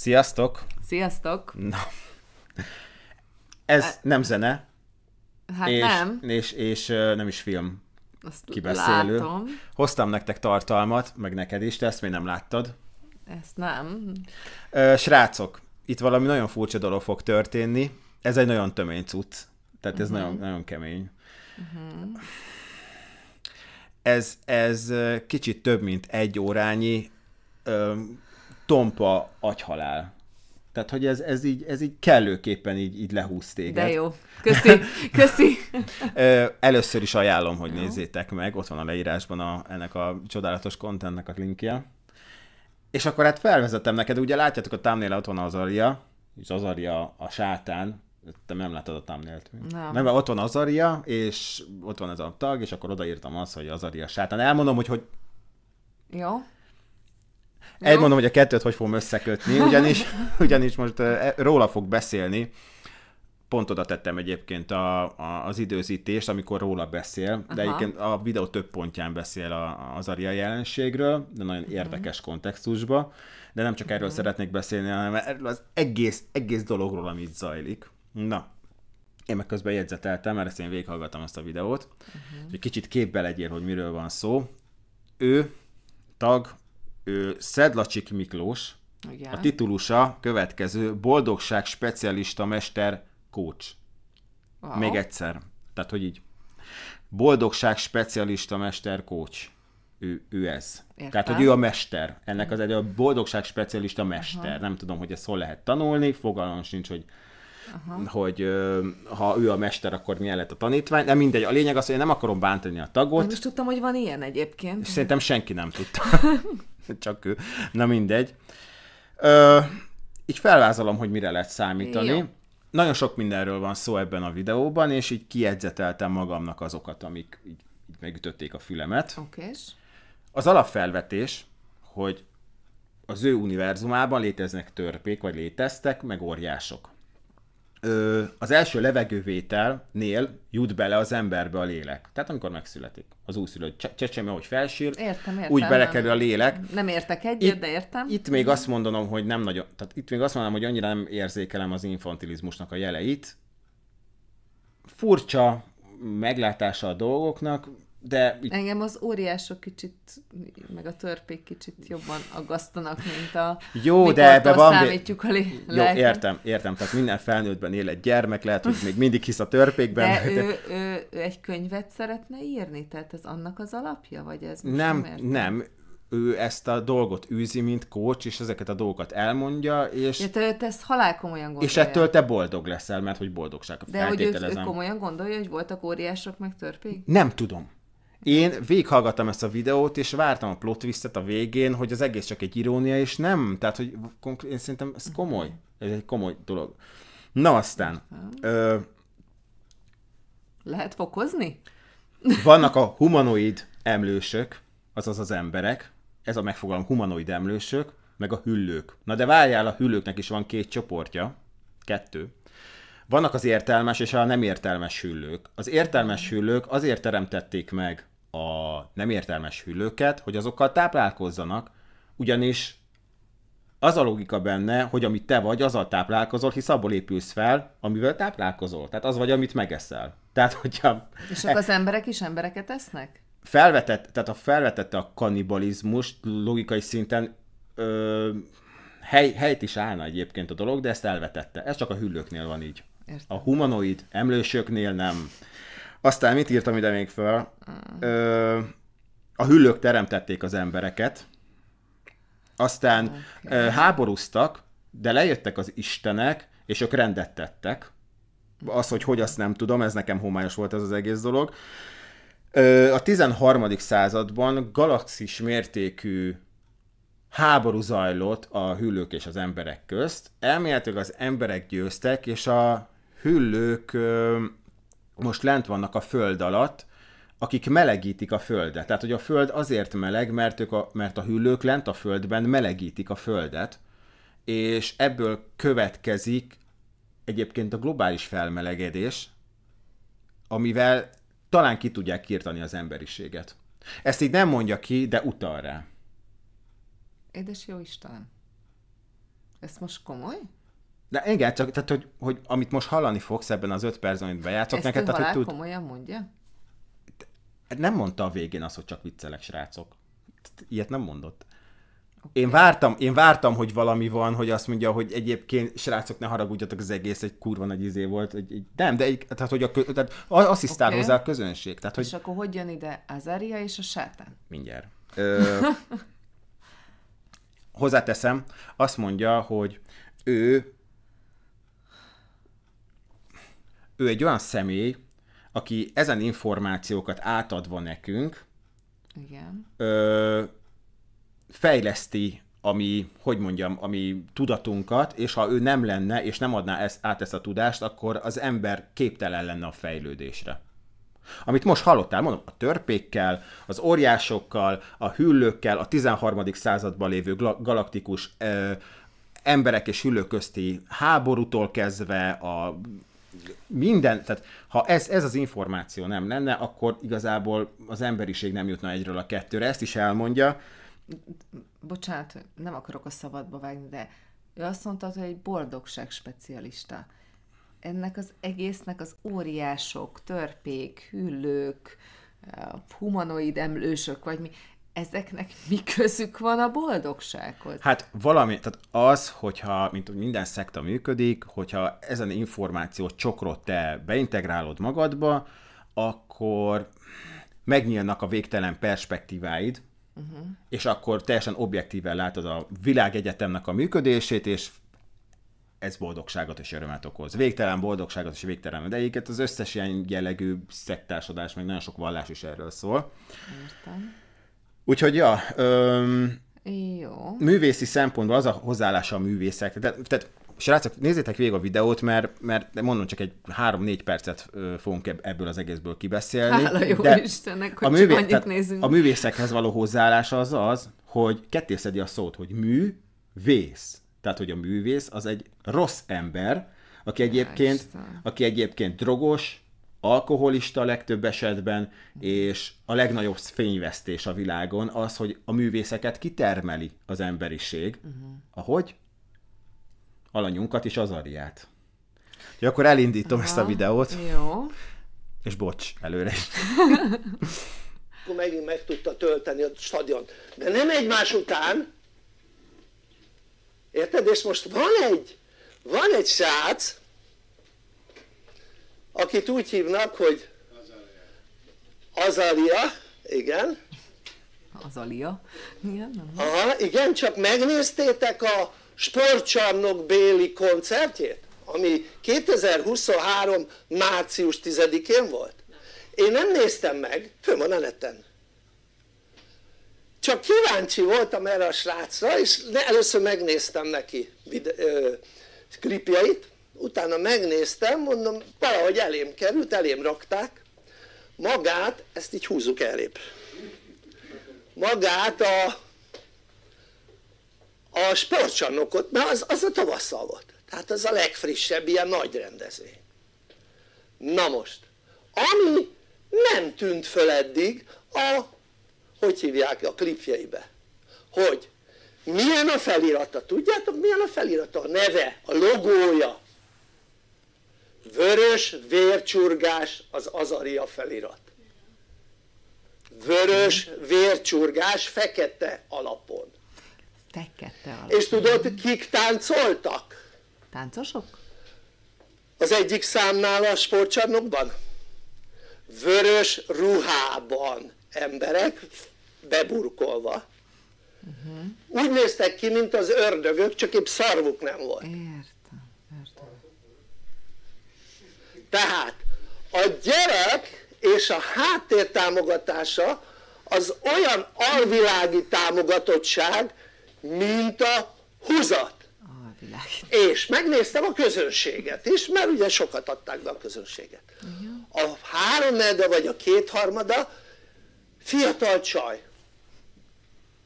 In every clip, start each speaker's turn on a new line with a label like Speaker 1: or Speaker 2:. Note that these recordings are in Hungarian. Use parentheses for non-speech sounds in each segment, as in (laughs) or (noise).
Speaker 1: Sziasztok! Sziasztok! Na, ez e- nem zene. Hát és, nem. És, és, és nem is film. Azt kibeszélő. Látom. Hoztam nektek tartalmat, meg neked is, de ezt még nem láttad.
Speaker 2: Ezt nem.
Speaker 1: Ö, srácok, itt valami nagyon furcsa dolog fog történni. Ez egy nagyon tömény cucc. Tehát ez uh-huh. nagyon, nagyon kemény.
Speaker 2: Uh-huh.
Speaker 1: Ez, ez kicsit több, mint egy órányi tompa agyhalál. Tehát, hogy ez, ez, így, ez így kellőképpen így, így lehúz téged. De jó. Köszi.
Speaker 2: (laughs) Köszi.
Speaker 1: Először is ajánlom, hogy jó. nézzétek meg, ott van a leírásban a, ennek a csodálatos kontentnek a linkje. És akkor hát felvezetem neked, ugye látjátok a támnél ott van az Aria, és az Aria a sátán, te nem látod a támnélt. Nem. nem, ott van Azaria, és ott van ez a tag, és akkor odaírtam azt, hogy Azaria sátán. Elmondom, hogy hogy...
Speaker 2: Jó. Elmondom,
Speaker 1: hogy a kettőt hogy fogom összekötni, ugyanis, (laughs) ugyanis most e, róla fog beszélni. Pont oda tettem egyébként a, a, az időzítést, amikor róla beszél, Aha. de egyébként a videó több pontján beszél a, az Aria jelenségről, de nagyon uh-huh. érdekes kontextusba. De nem csak erről mm. szeretnék beszélni, hanem erről az egész, egész dologról, itt zajlik. Na, én meg közben jegyzeteltem, mert ezt én végighallgattam azt a videót, mm. hogy kicsit képbe legyél, hogy miről van szó. Ő tag ő Szedlacsik Miklós, Igen. a titulusa következő, boldogság specialista mester coach. Wow. Még egyszer. Tehát, hogy így. Boldogság specialista mester coach. Ő, ő ez. Értem. Tehát, hogy ő a mester. Ennek az egy a boldogság specialista mester. Aha. Nem tudom, hogy ezt hol lehet tanulni, fogalmam sincs, hogy Aha. hogy ö, ha ő a mester, akkor milyen lett a tanítvány, de mindegy. A lényeg az, hogy én nem akarom bántani a tagot. Nem is
Speaker 2: tudtam, hogy van ilyen egyébként. És szerintem
Speaker 1: senki nem tudta. (laughs) (laughs) Csak ő. Na mindegy. Ö, így felvázolom, hogy mire lehet számítani. Jó. Nagyon sok mindenről van szó ebben a videóban, és így kiegyzeteltem magamnak azokat, amik így, így megütötték a fülemet. Okay. Az alapfelvetés, hogy az ő univerzumában léteznek törpék, vagy léteztek, meg óriások ö, az első levegővételnél jut bele az emberbe a lélek. Tehát amikor megszületik az újszülött csecsemő, hogy felsír,
Speaker 2: értem, értem, úgy belekerül a lélek. Nem értek egyet, de értem. Itt még azt
Speaker 1: mondanom, hogy nem nagyon, tehát itt még azt mondom, hogy annyira nem érzékelem az infantilizmusnak a jeleit. Furcsa meglátása a dolgoknak, de...
Speaker 2: Engem az óriások kicsit, meg a törpék kicsit jobban aggasztanak, mint a... Jó, de ebbe van... számítjuk a lé... Jó, értem,
Speaker 1: értem. Tehát minden felnőttben él egy gyermek, lehet, hogy még mindig hisz a törpékben. De, (laughs) de... Ő,
Speaker 2: ő, ő egy könyvet szeretne írni? Tehát ez annak az alapja? Vagy ez nem, nem,
Speaker 1: nem, ő ezt a dolgot űzi, mint kócs, és ezeket a dolgokat elmondja, és... Ja, te,
Speaker 2: te ezt halál komolyan gondolja. És ettől
Speaker 1: te boldog leszel, mert hogy boldogság. a De hogy ő, ő komolyan
Speaker 2: gondolja, hogy voltak óriások meg törpék? Nem
Speaker 1: tudom. Én végighallgattam ezt a videót, és vártam a plot twistet a végén, hogy az egész csak egy irónia, és nem. Tehát, hogy én szerintem ez komoly. Ez egy komoly dolog. Na aztán. Ö,
Speaker 2: Lehet fokozni?
Speaker 1: Vannak a humanoid emlősök, azaz az emberek, ez a megfogalom humanoid emlősök, meg a hüllők. Na de várjál, a hüllőknek is van két csoportja, kettő. Vannak az értelmes és a nem értelmes hüllők. Az értelmes hüllők azért teremtették meg a nem értelmes hüllőket, hogy azokkal táplálkozzanak, ugyanis az a logika benne, hogy amit te vagy, azzal táplálkozol, hisz abból épülsz fel, amivel táplálkozol. Tehát az vagy, amit megeszel. Tehát, hogyha...
Speaker 2: És akkor az emberek is embereket esznek?
Speaker 1: Felvetett, tehát a felvetette a kannibalizmus logikai szinten ö, hely, helyt is állna egyébként a dolog, de ezt elvetette. Ez csak a hüllőknél van így. Értem. A humanoid emlősöknél nem. Aztán mit írtam ide még föl? Ö, a hüllők teremtették az embereket, aztán okay. ö, háborúztak, de lejöttek az istenek, és ők rendet tettek. Az, hogy hogy, azt nem tudom, ez nekem homályos volt ez az egész dolog. Ö, a 13. században galaxis mértékű háború zajlott a hüllők és az emberek közt. Elméletileg az emberek győztek, és a hüllők ö, most lent vannak a föld alatt, akik melegítik a földet. Tehát, hogy a föld azért meleg, mert, ők a, mert a hüllők lent a földben melegítik a földet, és ebből következik egyébként a globális felmelegedés, amivel talán ki tudják írtani az emberiséget. Ezt így nem mondja ki, de utal rá.
Speaker 2: Édes jó isten. Ez most komoly?
Speaker 1: De igen, csak tehát, hogy, hogy amit most hallani fogsz ebben az öt percben, amit bejátszok Ezt neked, tehát, hogy tud...
Speaker 2: komolyan mondja?
Speaker 1: Nem mondta a végén azt, hogy csak viccelek, srácok. Ilyet nem mondott. Okay. Én, vártam, én vártam, hogy valami van, hogy azt mondja, hogy egyébként, srácok, ne haragudjatok, az egész egy kurva nagy izé volt. Egy, egy, nem, de egy, tehát, hogy a, tehát asszisztál okay. hozzá a közönség. Tehát, hogy... És akkor
Speaker 2: hogy jön ide Azaria és a sátán?
Speaker 1: Mindjárt. Ö, (laughs) hozzáteszem, azt mondja, hogy ő ő egy olyan személy, aki ezen információkat átadva nekünk, Igen. Ö, fejleszti ami, hogy mondjam, ami tudatunkat, és ha ő nem lenne, és nem adná ezt, át ezt a tudást, akkor az ember képtelen lenne a fejlődésre. Amit most hallottál, mondom, a törpékkel, az óriásokkal, a hüllőkkel, a 13. században lévő galaktikus ö, emberek és hüllők közti háborútól kezdve a minden, tehát ha ez, ez az információ nem lenne, akkor igazából az emberiség nem jutna egyről a kettőre, ezt is elmondja.
Speaker 2: Bocsánat, nem akarok a szabadba vágni, de ő azt mondta, hogy egy boldogság specialista. Ennek az egésznek az óriások, törpék, hüllők, eh, humanoid emlősök, vagy mi, ezeknek mi közük van a boldogsághoz?
Speaker 1: Hát valami, tehát az, hogyha, mint minden szekta működik, hogyha ezen információt csokrot te beintegrálod magadba, akkor megnyílnak a végtelen perspektíváid, uh-huh. és akkor teljesen objektíven látod a világegyetemnek a működését, és ez boldogságot és örömet okoz. Végtelen boldogságot és végtelen. De az összes ilyen jellegű szektársadás, meg nagyon sok vallás is erről szól. Értem. Úgyhogy, ja, öm, Jó. művészi szempontból az a hozzáállása a művészek. Tehát, te, srácok, nézzétek végig a videót, mert, mert mondom, csak egy három-négy percet fogunk ebből az egészből kibeszélni. Hála jó de Istennek, hogy a művé... tehát, nézünk. A művészekhez való hozzáállása az az, hogy kettészedi a szót, hogy mű, vész. Tehát, hogy a művész az egy rossz ember, aki egyébként, aki egyébként drogos, alkoholista legtöbb esetben, és a legnagyobb fényvesztés a világon az, hogy a művészeket kitermeli az emberiség. Uh-huh. Ahogy? Alanyunkat és az Ariát. Ja, akkor elindítom Aha. ezt a videót. Jó. És bocs, előre is.
Speaker 3: (laughs) akkor megint meg tudta tölteni a stadion. De nem egymás után. Érted? És most van egy, van egy srác, akit úgy hívnak, hogy Azalia, igen. Azalia? Igen, nem Aha, igen, csak megnéztétek a sportcsarnok Béli koncertjét, ami 2023. március 10-én volt? Én nem néztem meg, fönn van a neten. Csak kíváncsi voltam erre a srácra, és először megnéztem neki klipjeit, utána megnéztem, mondom, valahogy elém került, elém rakták, magát, ezt így húzzuk elébb, magát a, a sportcsarnokot, mert az, az a tavasszal volt, tehát az a legfrissebb ilyen nagy rendezvény. Na most, ami nem tűnt föl eddig a, hogy hívják a klipjeibe, hogy milyen a felirata, tudjátok milyen a felirata, a neve, a logója, Vörös vércsurgás az azaria felirat. Vörös vércsurgás fekete alapon. Fekete alapon. És tudod, kik táncoltak? Táncosok? Az egyik számnál a sportcsarnokban. Vörös ruhában emberek, beburkolva. Uh-huh. Úgy néztek ki, mint az ördögök, csak épp szarvuk nem volt. Értem. Tehát a gyerek és a háttér támogatása az olyan alvilági támogatottság, mint a húzat. Világ. És megnéztem a közönséget is, mert ugye sokat adták be a közönséget. A háromnegyede vagy a kétharmada fiatal csaj.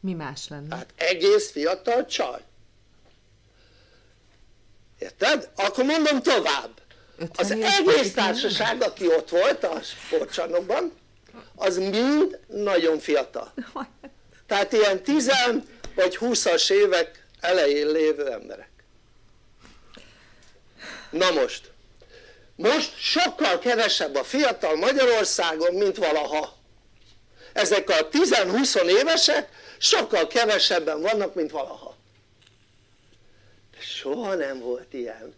Speaker 2: Mi más lenne? Tehát
Speaker 3: egész fiatal csaj. Érted? Akkor mondom tovább. Az egész társaság, aki ott volt a sportcsarnokban, az mind nagyon fiatal. Tehát ilyen 10 vagy 20-as évek elején lévő emberek. Na most, most sokkal kevesebb a fiatal Magyarországon, mint valaha. Ezek a 10-20 évesek sokkal kevesebben vannak, mint valaha. De soha nem volt ilyen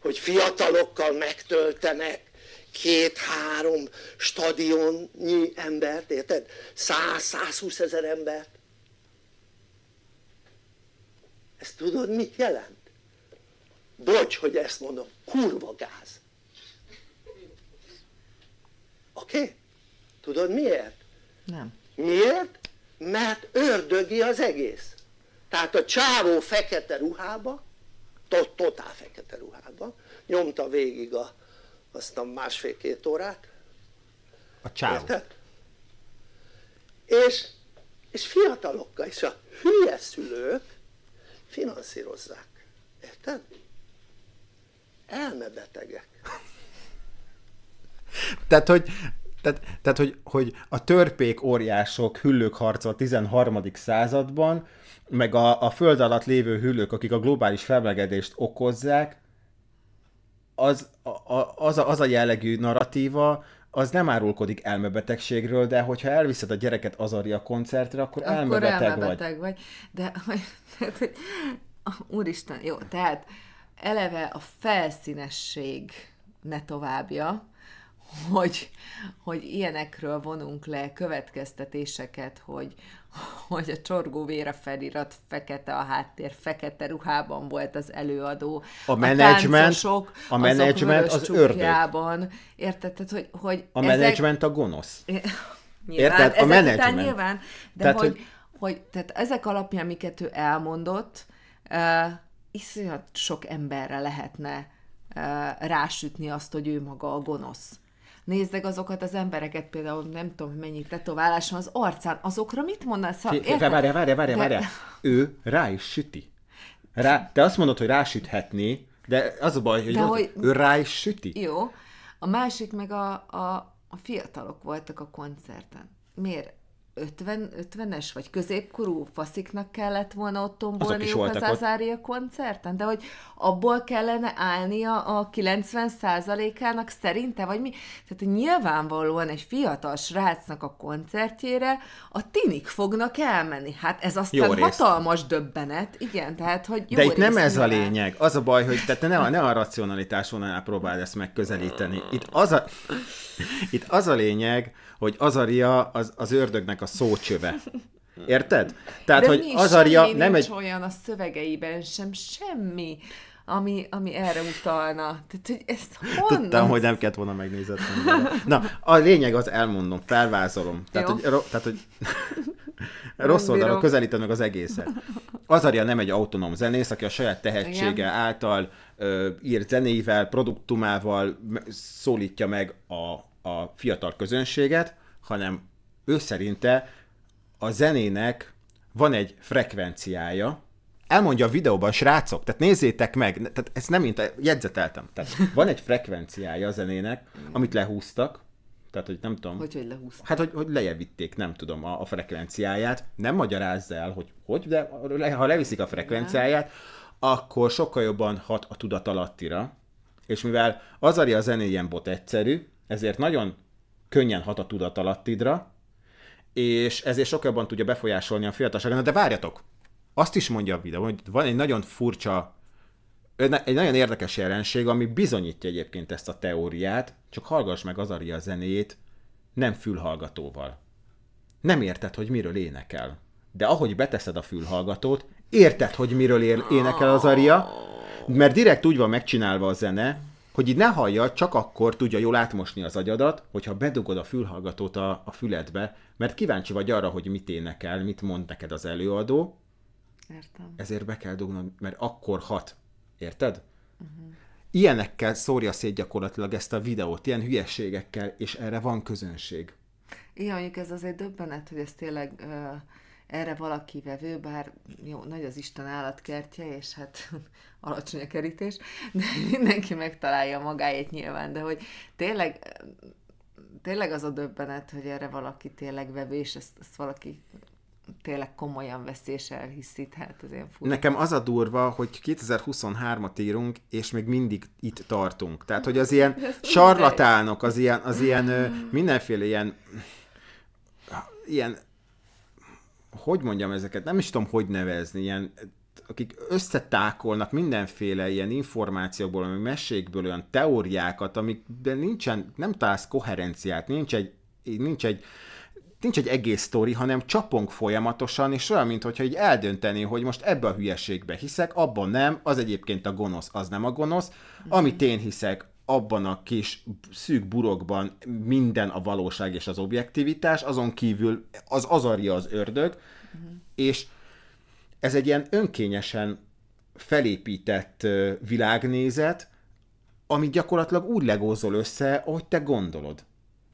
Speaker 3: hogy fiatalokkal megtöltenek két-három stadionnyi embert, érted? 100-120 ezer embert. Ezt tudod mit jelent? Bocs, hogy ezt mondom, kurva gáz. Oké? Okay? Tudod miért? Nem. Miért? Mert ördögi az egész. Tehát a csávó fekete ruhába, totál fekete ruhába, nyomta végig a, azt a másfél-két órát. A csávot. És, és fiatalokkal, és a hülye szülők finanszírozzák. Érted? Elmebetegek.
Speaker 1: Tehát, hogy tehát, tehát hogy, hogy a törpék óriások hüllők harca a 13. században, meg a, a föld alatt lévő hüllők, akik a globális felmelegedést okozzák, az a, az, a, az a jellegű narratíva, az nem árulkodik elmebetegségről, de hogyha elviszed a gyereket Azaria koncertre, akkor, akkor elmebeteg, elmebeteg
Speaker 2: vagy. vagy. De, tehát, hogy, ah, úristen, jó, tehát eleve a felszínesség ne továbbja, hogy, hogy ilyenekről vonunk le következtetéseket, hogy, hogy a csorgó véra felirat, fekete a háttér, fekete ruhában volt az előadó. A, a menedzsment, a menedzsment az csukjában. ördög. Érted, tehát, hogy, hogy A menedzsment a gonosz. (laughs) Érted? A menedzsment. Nyilván, de tehát, hogy, hogy... hogy tehát ezek alapján, amiket ő elmondott, uh, iszonyat sok emberre lehetne uh, rásütni azt, hogy ő maga a gonosz meg azokat az embereket, például nem tudom mennyi tetoválás van az arcán, azokra mit mondasz? Ha, érted? Várjál, várjál, várjál, várjál.
Speaker 1: Ő rá is süti. Rá, te azt mondod, hogy rásüthetné, de az a baj, hogy, de hogy... ő rá is süti.
Speaker 2: Jó. A másik meg a, a, a fiatalok voltak a koncerten. Miért? 50, 50-es vagy középkorú fasziknak kellett volna ott tombolni az Azária koncerten, de hogy abból kellene állnia a 90%-ának szerinte, vagy mi? Tehát nyilvánvalóan egy fiatal srácnak a koncertjére a tinik fognak elmenni. Hát ez aztán jó hatalmas rész. döbbenet, igen, tehát hogy jó De itt nem ez a
Speaker 1: lényeg. Az a baj, hogy tehát ne, a, ne a racionalitás vonalá próbáld ezt megközelíteni. Itt az a, itt az a lényeg, hogy Azaria az, az ördögnek a szócsöve. (laughs) Érted? Tehát, De hogy mi, Azaria semmi nem nincs egy...
Speaker 2: olyan a szövegeiben sem, semmi ami, ami erre utalna. Tehát, hogy ezt honnan? Tudtam, hogy
Speaker 1: nem kellett volna megnézni. Na, a lényeg az elmondom, felvázolom. Tehát, Jó. hogy, ro, tehát, hogy (laughs) rossz oldalra közelítem meg az egészet. Azaria nem egy autonóm zenész, aki a saját tehetsége Igen. által ö, írt zenéivel, produktumával szólítja meg a, a fiatal közönséget, hanem ő szerinte a zenének van egy frekvenciája, elmondja a videóban, srácok, tehát nézzétek meg, tehát ezt nem én jegyzeteltem, tehát van egy frekvenciája a zenének, amit lehúztak, tehát, hogy nem tudom. Hogy, hogy Hát, hogy, hogy lejevitték, nem tudom, a, a frekvenciáját. Nem magyarázza el, hogy hogy, de ha leviszik a frekvenciáját, akkor sokkal jobban hat a tudatalattira. És mivel az a zenéjén bot egyszerű, ezért nagyon könnyen hat a alattidra, és ezért sokkal jobban tudja befolyásolni a fiatalságot. De várjatok! Azt is mondja a videó, hogy van egy nagyon furcsa, egy nagyon érdekes jelenség, ami bizonyítja egyébként ezt a teóriát, csak hallgass meg az Aria zenéjét nem fülhallgatóval. Nem érted, hogy miről énekel. De ahogy beteszed a fülhallgatót, érted, hogy miről énekel az Aria, mert direkt úgy van megcsinálva a zene, hogy így ne hallja, csak akkor tudja jól átmosni az agyadat, hogyha bedugod a fülhallgatót a, a füledbe, mert kíváncsi vagy arra, hogy mit énekel, mit mond neked az előadó. Értem. Ezért be kell dugnod, mert akkor hat. Érted? Uh-huh. Ilyenekkel szórja szét gyakorlatilag ezt a videót, ilyen hülyeségekkel, és erre van közönség.
Speaker 2: Igen, mondjuk ez azért döbbenet, hogy ez tényleg... Uh erre valaki vevő, bár jó, nagy az Isten állatkertje, és hát (laughs) alacsony a kerítés, de mindenki megtalálja magáét nyilván, de hogy tényleg, tényleg az a döbbenet, hogy erre valaki tényleg vevő, és ezt, ezt valaki tényleg komolyan veszi és elhiszi, tehát az ilyen furcsa.
Speaker 1: Nekem az a durva, hogy 2023-at írunk, és még mindig itt tartunk. Tehát, hogy az ilyen (laughs) sarlatánok, az ilyen, az ilyen mindenféle ilyen ilyen hogy mondjam ezeket, nem is tudom, hogy nevezni, ilyen, akik összetákolnak mindenféle ilyen információból, ami mesékből olyan teóriákat, amikben nincsen, nem találsz koherenciát, nincs egy, nincs egy, nincs egy egész sztori, hanem csapong folyamatosan, és olyan, mintha így eldönteni, hogy most ebbe a hülyeségbe hiszek, abban nem, az egyébként a gonosz, az nem a gonosz, amit én hiszek, abban a kis szűk burokban minden a valóság és az objektivitás, azon kívül az azaria az ördög, uh-huh. és ez egy ilyen önkényesen felépített világnézet, amit gyakorlatilag úgy legózol össze, ahogy te gondolod.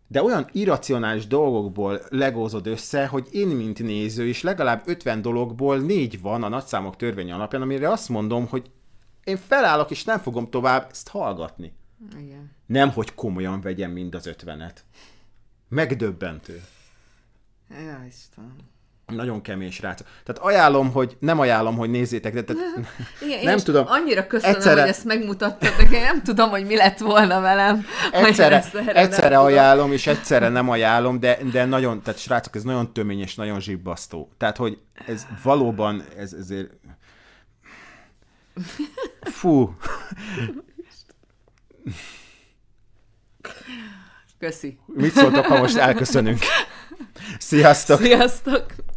Speaker 1: De olyan irracionális dolgokból legózod össze, hogy én, mint néző is legalább 50 dologból négy van a nagyszámok törvény alapján, amire azt mondom, hogy én felállok és nem fogom tovább ezt hallgatni. Igen. Nem, hogy komolyan vegyem mind az ötvenet. Megdöbbentő.
Speaker 2: Ja, Istenem.
Speaker 1: Nagyon kemény srác. Tehát ajánlom, hogy nem ajánlom, hogy nézzétek, de tehát, (laughs) Igen, nem tudom. Annyira köszönöm, egyszerre... hogy ezt
Speaker 2: megmutattad nekem, nem tudom, hogy mi lett volna velem. Egyszerre, egyszerre
Speaker 1: ajánlom, és egyszerre nem ajánlom, de, de nagyon, tehát srácok, ez nagyon tömény és nagyon zsibbasztó. Tehát, hogy ez valóban, ez ezért... Fú,
Speaker 2: Köszi.
Speaker 3: Mit szóltok, ha most elköszönünk?
Speaker 1: (laughs) Sziasztok! Sziasztok!